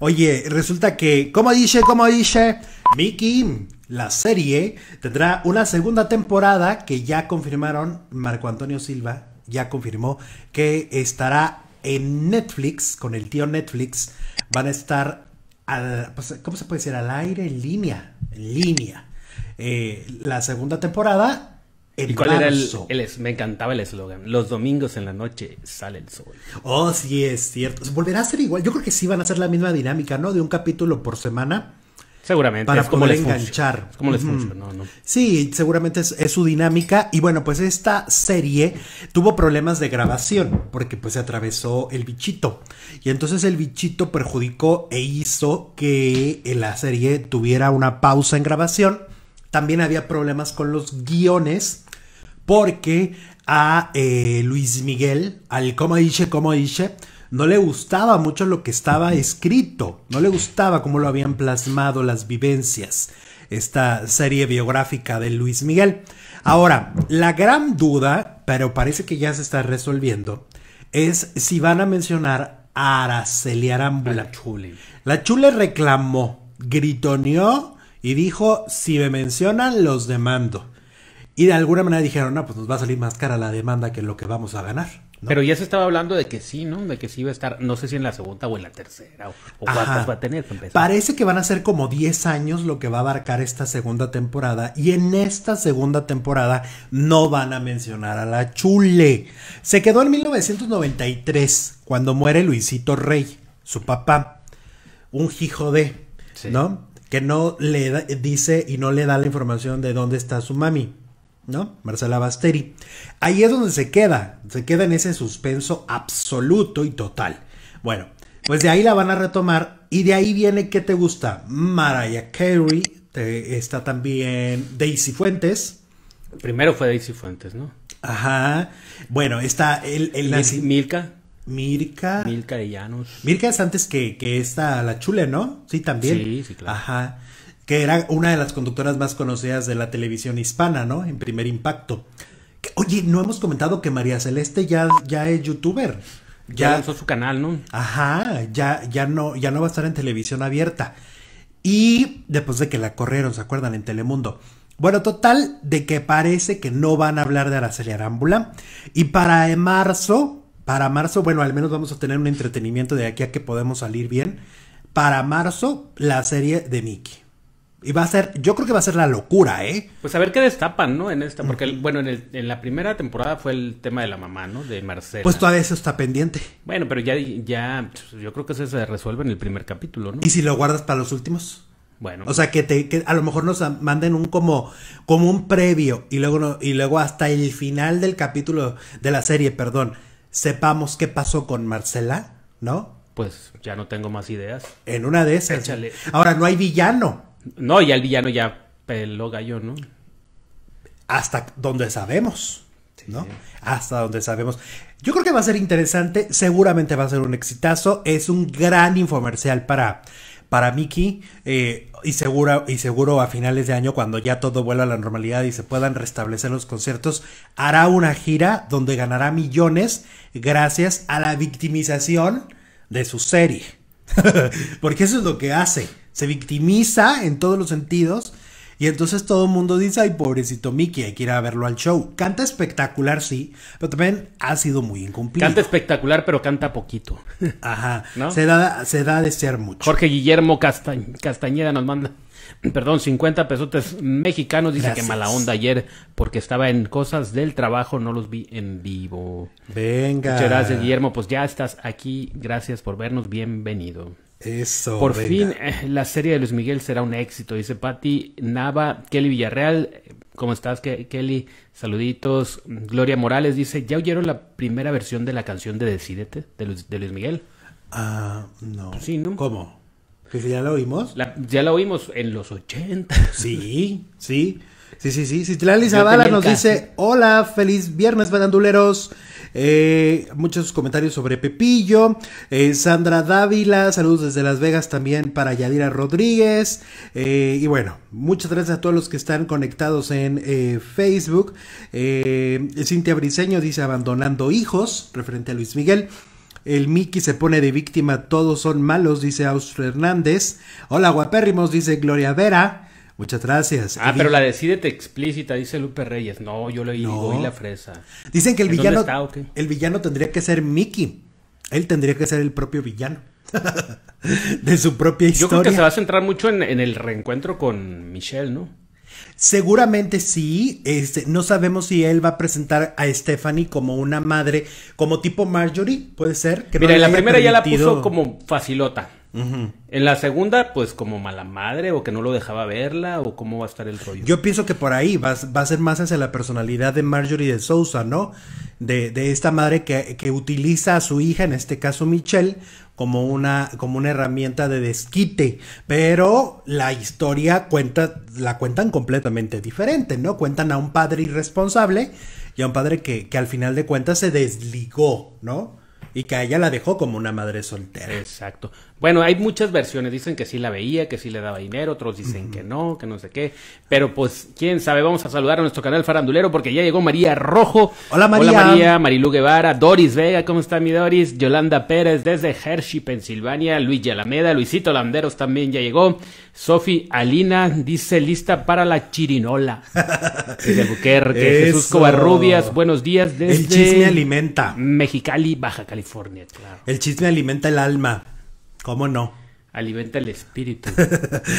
Oye, resulta que, como dice, como dice, Mickey, la serie tendrá una segunda temporada que ya confirmaron Marco Antonio Silva, ya confirmó que estará en Netflix, con el tío Netflix, van a estar, al, pues, ¿cómo se puede decir? Al aire, en línea, en línea. Eh, la segunda temporada cuál era el, el, Me encantaba el eslogan. Los domingos en la noche sale el sol. Oh, sí, es cierto. Volverá a ser igual. Yo creo que sí van a ser la misma dinámica, ¿no? De un capítulo por semana. Seguramente. Para como poder enganchar. les Sí, seguramente es, es, su dinámica. Y bueno, pues esta serie tuvo problemas de grabación porque pues se atravesó el bichito. Y entonces el bichito perjudicó e hizo que la serie tuviera una pausa en grabación. También había problemas con los guiones porque a eh, Luis Miguel, al como dice, como dice, no le gustaba mucho lo que estaba escrito, no le gustaba cómo lo habían plasmado las vivencias, esta serie biográfica de Luis Miguel. Ahora, la gran duda, pero parece que ya se está resolviendo, es si van a mencionar a Araceli Arámbula. La Chule. La Chule reclamó, gritoneó y dijo, si me mencionan, los demando. Y de alguna manera dijeron, no, pues nos va a salir más cara la demanda que lo que vamos a ganar. Pero ya se estaba hablando de que sí, ¿no? De que sí iba a estar, no sé si en la segunda o en la tercera, o, va a tener. Parece que van a ser como 10 años lo que va a abarcar esta segunda temporada. Y en esta segunda temporada no van a mencionar a la Chule. Se quedó en 1993, cuando muere Luisito Rey, su papá, un hijo de, ¿no? Que no le dice y no le da la información de dónde está su mami. ¿no? Marcela Basteri. Ahí es donde se queda, se queda en ese suspenso absoluto y total. Bueno, pues de ahí la van a retomar y de ahí viene que te gusta Mariah Carey, te, está también Daisy Fuentes. Primero fue Daisy Fuentes, ¿no? Ajá. Bueno, está el, el Mirka. Milka. Mirka. de Mirka es antes que, que esta, la chule, ¿no? Sí, también. Sí, sí, claro. Ajá que era una de las conductoras más conocidas de la televisión hispana, ¿no? En primer impacto. oye, no hemos comentado que María Celeste ya, ya es youtuber. Ya, lanzó su canal, ¿no? Ajá, ya, ya, no, ya no va a estar en televisión abierta. Y después de que la corrieron, ¿se acuerdan? En Telemundo. Bueno, total, de que parece que no van a hablar de Araceli Arámbula. Y para marzo, para marzo, bueno, al menos vamos a tener un entretenimiento de aquí a que podemos salir bien. Para marzo, la serie de Mickey. Y va a ser, yo creo que va a ser la locura, ¿eh? Pues a ver qué destapan, ¿no? En esta, porque, bueno, en, el, en, la primera temporada fue el tema de la mamá, ¿no? De Marcela. Pues todavía eso está pendiente. Bueno, pero ya, ya, yo creo que eso se resuelve en el primer capítulo, ¿no? ¿Y si lo guardas para los últimos? Bueno. O sea, que, te, a lo mejor nos manden un como, como un previo y luego, y luego hasta el final del capítulo, de la serie, perdón, sepamos qué pasó con Marcela, ¿no? Pues ya no tengo más ideas. En una de esas. Ahora, no hay villano. No, y al villano ya peló gallo, ¿no? Hasta donde sabemos, ¿no? Hasta donde sabemos. Yo creo que va a ser interesante, seguramente va a ser un exitazo, es un gran infomercial para, para Mickey eh, y, seguro, y seguro a finales de año cuando ya todo vuelva a la normalidad y se puedan restablecer los conciertos, hará una gira donde ganará millones gracias a la victimización de su serie. Porque eso es lo que hace se victimiza en todos los sentidos. Y entonces todo el mundo dice, ay, pobrecito Mickey, hay que ir a verlo al show. Canta espectacular, sí, pero también ha sido muy incumplido. Canta espectacular, pero canta poquito. Ajá. ¿No? Se, da, se da de ser mucho. Jorge Guillermo Castañeda nos manda, perdón, 50 pesotes mexicanos. Dice que mala onda ayer porque estaba en cosas del trabajo, no los vi en vivo. Venga. Muchas gracias, Guillermo. Pues ya estás aquí. Gracias por vernos. Bienvenido. Eso. Por fin, eh, la serie de Luis Miguel será un éxito, dice Patti Nava, Kelly Villarreal. ¿Cómo estás, Kelly? Saluditos. Gloria Morales dice: ¿Ya oyeron la primera versión de la canción de Decídete, de, Luis Miguel? Ah, no. Pues ¿Cómo? ya la oímos? ya la oímos en los 80. Sí, sí. Sí, sí, sí. Citlali Zavala nos dice: Hola, feliz viernes, bandanduleros. Eh, muchos comentarios sobre Pepillo. Eh, Sandra Dávila, saludos desde Las Vegas también para Yadira Rodríguez. Eh, y bueno, muchas gracias a todos los que están conectados en Facebook. Cintia Briseño dice abandonando hijos, referente a Luis Miguel. El Mickey se pone de víctima, todos son malos, dice Austro Hernández. Hola guapérrimos, dice Gloria Vera. Muchas gracias. Ah, pero la te explícita, dice Lupe Reyes. No, yo leí digo y la fresa. Dicen que el villano. El villano tendría que ser Mickey. Él tendría que ser el propio villano. de su propia historia. Yo creo que se va a centrar mucho en, el reencuentro con Michelle, ¿no? Seguramente sí, este, no sabemos si él va a presentar a Stephanie como una madre, como tipo Marjorie, puede ser. Mira, la primera ya la puso como facilota, en la segunda, pues como mala madre, o que no lo dejaba verla, o cómo va a estar el rollo. Yo pienso que por ahí va, a ser más hacia la personalidad de Marjorie de Sousa, ¿no? De, esta madre que, utiliza a su hija, en este caso Michelle, como una, herramienta de desquite. Pero la historia cuenta, la cuentan completamente diferente, ¿no? Cuentan a un padre irresponsable y a un padre que, que al final de cuentas se desligó, ¿no? Y que a ella la dejó como una madre soltera. Exacto. Bueno, hay muchas versiones. Dicen que sí la veía, que sí le daba dinero, otros dicen que no, que no sé qué. Pero pues, quién sabe, vamos a saludar a nuestro canal farandulero porque ya llegó María Rojo. Hola María. María, Marilu Guevara, Doris Vega, ¿cómo está mi Doris? Yolanda Pérez desde Hershey, Pensilvania, Luis Alameda, Luisito Landeros también ya llegó. Sofi Alina dice lista para la chirinola. Desde Buquerque, Jesús Covarrubias, buenos días desde El chisme alimenta. Mexicali, Baja California, claro. El chisme alimenta el alma. ¿Cómo no? Alimenta el espíritu.